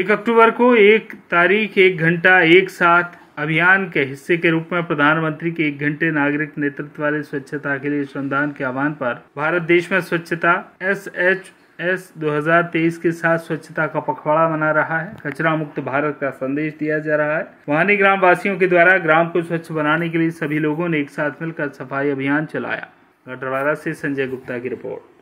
एक अक्टूबर को एक तारीख एक घंटा एक साथ अभियान के हिस्से के रूप में प्रधानमंत्री के एक घंटे नागरिक नेतृत्व वाले स्वच्छता के लिए श्रमदान के आह्वान पर भारत देश में स्वच्छता एस एच एस 2023 के साथ स्वच्छता का पखवाड़ा मना रहा है कचरा मुक्त भारत का संदेश दिया जा रहा है वहानी ग्राम वासियों के द्वारा ग्राम को स्वच्छ बनाने के लिए सभी लोगों ने एक साथ मिलकर सफाई अभियान चलाया गढ़वाला से संजय गुप्ता की रिपोर्ट